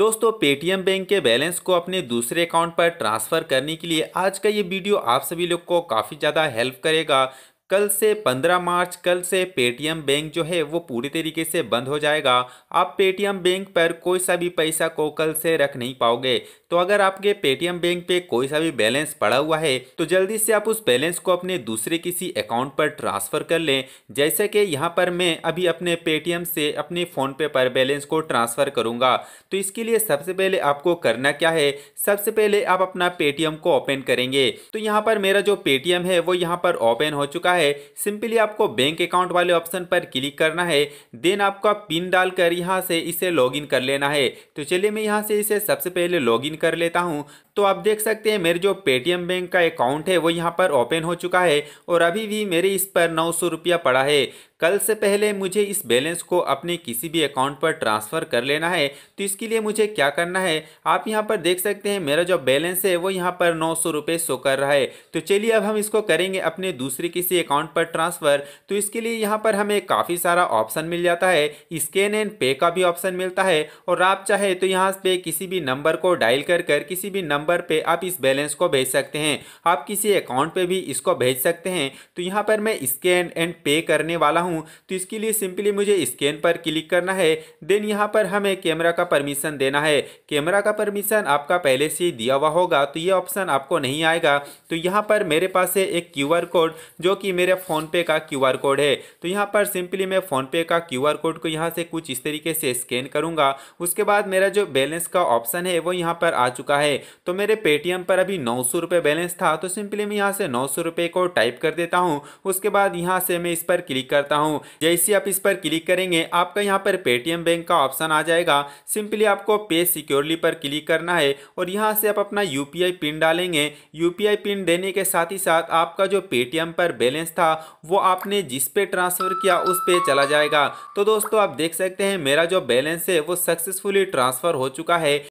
दोस्तों Paytm bank के balance को अपने दूसरे अकाउंट पर ट्रांसफ़र करने के लिए आज का ये वीडियो आप सभी लोग को काफ़ी ज़्यादा हेल्प करेगा कल से 15 मार्च कल से पेटीएम बैंक जो है वो पूरी तरीके से बंद हो जाएगा आप पेटीएम बैंक पर कोई सा भी पैसा को कल से रख नहीं पाओगे तो अगर आपके पेटीएम बैंक पे कोई सा भी बैलेंस पड़ा हुआ है तो जल्दी से आप उस बैलेंस को अपने दूसरे किसी अकाउंट पर ट्रांसफ़र कर लें जैसे कि यहाँ पर मैं अभी अपने पेटीएम से अपने फ़ोनपे पर बैलेंस को ट्रांसफ़र करूँगा तो इसके लिए सबसे पहले आपको करना क्या है सबसे पहले आप अपना पेटीएम को ओपन करेंगे तो यहाँ पर मेरा जो पेटीएम है वो यहाँ पर ओपन हो चुका है सिंपली आपको बैंक अकाउंट वाले ऑप्शन पर क्लिक करना है देन आपका पिन डालकर यहाँ से इसे लॉग कर लेना है तो चलिए मैं यहाँ से इसे सबसे पहले लॉग कर लेता हूं तो आप देख सकते हैं मेरे जो पेटीएम बैंक का अकाउंट है वो यहाँ पर ओपन हो चुका है और अभी भी मेरे इस पर नौ सौ रुपया पड़ा है कल से पहले मुझे इस बैलेंस को अपने किसी भी अकाउंट पर ट्रांसफ़र कर लेना है तो इसके लिए मुझे क्या करना है आप यहाँ पर देख सकते हैं मेरा जो बैलेंस है वो यहाँ पर नौ सौ रुपये शो कर रहा है तो चलिए अब हम इसको करेंगे अपने दूसरे किसी अकाउंट पर ट्रांसफ़र तो इसके लिए यहाँ पर हमें काफ़ी सारा ऑप्शन मिल जाता है स्कैन एंड पे का भी ऑप्शन मिलता है और आप चाहे तो यहाँ पर किसी भी नंबर को डायल कर कर किसी भी नंबर पर आप इस बैलेंस को भेज सकते हैं आप किसी अकाउंट पर भी इसको भेज सकते हैं तो यहाँ पर मैं स्कैन एंड पे करने वाला हूँ हूँ तो इसके लिए सिंपली मुझे स्कैन पर क्लिक करना है देन यहाँ पर हमें कैमरा का परमिशन देना है कैमरा का परमिशन आपका पहले से ही दिया हुआ होगा तो ये ऑप्शन आपको नहीं आएगा तो यहाँ पर मेरे पास है एक क्यू कोड जो कि मेरे फ़ोनपे का क्यू कोड है तो यहाँ पर सिंपली मैं फ़ोनपे का क्यू कोड को यहाँ से कुछ इस तरीके से स्कैन करूँगा उसके बाद मेरा जो बैलेंस का ऑप्शन है वो यहाँ पर आ चुका है तो मेरे पेटीएम पर अभी नौ सौ बैलेंस था तो सिंपली मैं यहाँ से नौ सौ को टाइप कर देता हूँ उसके बाद यहाँ से मैं इस पर क्लिक करता हूँ हूँ जैसे आप इस पर क्लिक करेंगे आपका यहाँ पर पेटीएम बैंक का ऑप्शन आ जाएगा सिंपली आपको पे सिक्योरली पर क्लिक करना है और यहाँ से आप अपना यू पिन डालेंगे यू पिन देने के साथ ही साथ आपका जो पेटीएम पर बैलेंस था वो आपने जिस पे ट्रांसफ़र किया उस पे चला जाएगा तो दोस्तों आप देख सकते हैं मेरा जो बैलेंस है वो सक्सेसफुली ट्रांसफ़र हो चुका है